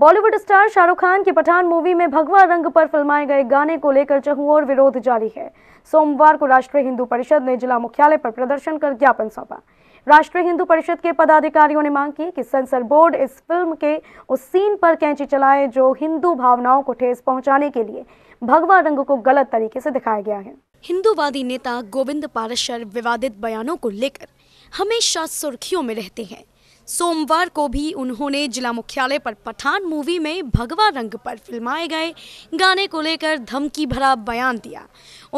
Bollywood star Shahrukh Khan की Pathan movie में भगवा रंग पर फिल्माए गए गाने को लेकर चहुओं विरोध जारी है सोमवार को राष्ट्रीय हिंदू परिषद ने जिला मुख्यालय पर प्रदर्शन कर ज्ञापन सौंपा राष्ट्रीय हिंदू परिषद के पदाधिकारियों ने मांग की कि सेंसर बोर्ड इस फिल्म के उस सीन पर कैंची चलाए जो हिंदू भावनाओं को ठेस पहुंचाने के लिए भगवा रंग को गलत तरीके से दिखाया गया है हिंदूवादी नेता गोविंद पारशर विवादित बयानों को लेकर हमेशा सुर्खियों में रहते हैं सोमवार को भी उन्होंने जिला मुख्यालय पर पठान मूवी में भगवा रंग पर फिल्माए गए गाने को लेकर धमकी भरा बयान दिया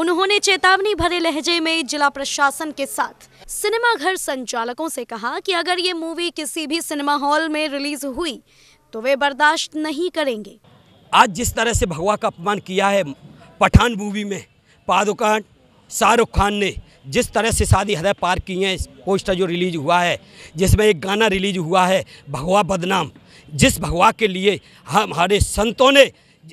उन्होंने चेतावनी भरे लहजे में जिला प्रशासन के साथ सिनेमाघर संचालकों से कहा कि अगर ये मूवी किसी भी सिनेमा हॉल में रिलीज हुई तो वे बर्दाश्त नहीं करेंगे आज जिस तरह से भगवा का अपमान किया है पठान मूवी में पादुकान शाहरुख खान ने जिस तरह से शादी हृदय पार की हैं पोस्टर जो रिलीज हुआ है जिसमें एक गाना रिलीज हुआ है भगवा बदनाम जिस भगवा के लिए हम हमारे संतों ने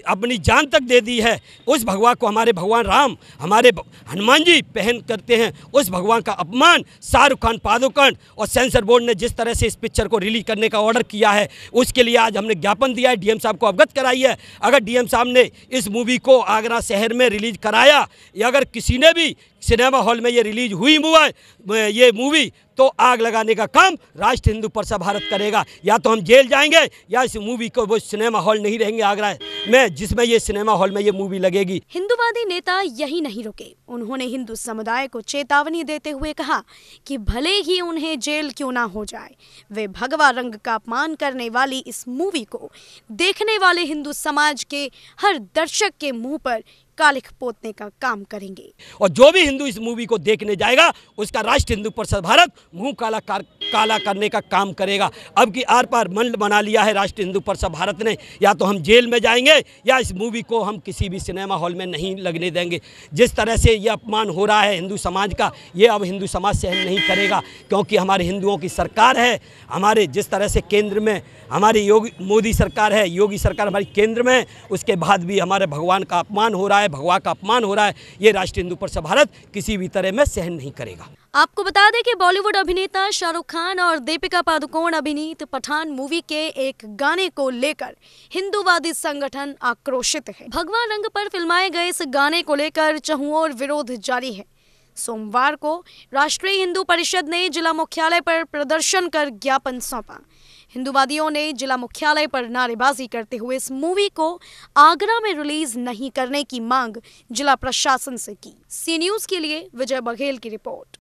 अपनी जान तक दे दी है उस भगवा को हमारे भगवान राम हमारे हनुमान जी पहन करते हैं उस भगवान का अपमान शाहरुख खान पादुकण और सेंसर बोर्ड ने जिस तरह से इस पिक्चर को रिलीज करने का ऑर्डर किया है उसके लिए आज हमने ज्ञापन दिया है डीएम साहब को अवगत कराई है अगर डीएम साहब ने इस मूवी को आगरा शहर में रिलीज कराया या अगर किसी ने भी सिनेमा हॉल में ये रिलीज हुई मूवी ये मूवी तो आग लगाने का काम राष्ट्र हिंदू परसा भारत करेगा या तो हम जेल जाएंगे या इस मूवी को वो सिनेमा हॉल नहीं रहेंगे आगरा में जिसमें ये सिनेमा हॉल में ये मूवी लगेगी हिंदुवादी नेता यही नहीं रुके उन्होंने हिंदू समुदाय को चेतावनी देते हुए कहा कि भले ही उन्हें जेल क्यों ना हो जाए वे भगवा रंग का अपमान करने वाली इस मूवी को देखने वाले हिंदू समाज के हर दर्शक के मुंह पर तात्कालिक पोतने का काम करेंगे और जो भी हिंदू इस मूवी को देखने जाएगा उसका राष्ट्र हिंदू परिषद भारत मुंह काला कार काला करने का काम करेगा अब की आर पार मंड बना लिया है राष्ट्रीय हिंदू परिषद भारत ने या तो हम जेल में जाएंगे या इस मूवी को हम किसी भी सिनेमा हॉल में नहीं लगने देंगे जिस तरह से ये अपमान हो रहा है हिंदू समाज का ये अब हिंदू समाज सहन नहीं करेगा क्योंकि हमारे हिंदुओं की सरकार है हमारे जिस तरह से केंद्र में हमारी योगी मोदी सरकार है योगी सरकार हमारी केंद्र में उसके बाद भी हमारे भगवान का अपमान हो रहा है भगवान का अपमान हो रहा है ये राष्ट्रीय हिंदू परिषद भारत किसी भी तरह में सहन नहीं करेगा आपको बता दें कि बॉलीवुड अभिनेता शाहरुख खान खान और दीपिका पादुकोण अभिनीत पठान मूवी के एक गाने को लेकर हिंदूवादी संगठन आक्रोशित है भगवान रंग पर फिल्माए गए इस गाने को लेकर चहुओं विरोध जारी है सोमवार को राष्ट्रीय हिंदू परिषद ने जिला मुख्यालय पर प्रदर्शन कर ज्ञापन सौंपा हिंदूवादियों ने जिला मुख्यालय पर नारेबाजी करते हुए इस मूवी को आगरा में रिलीज नहीं करने की मांग जिला प्रशासन से की सी न्यूज के लिए विजय बघेल की रिपोर्ट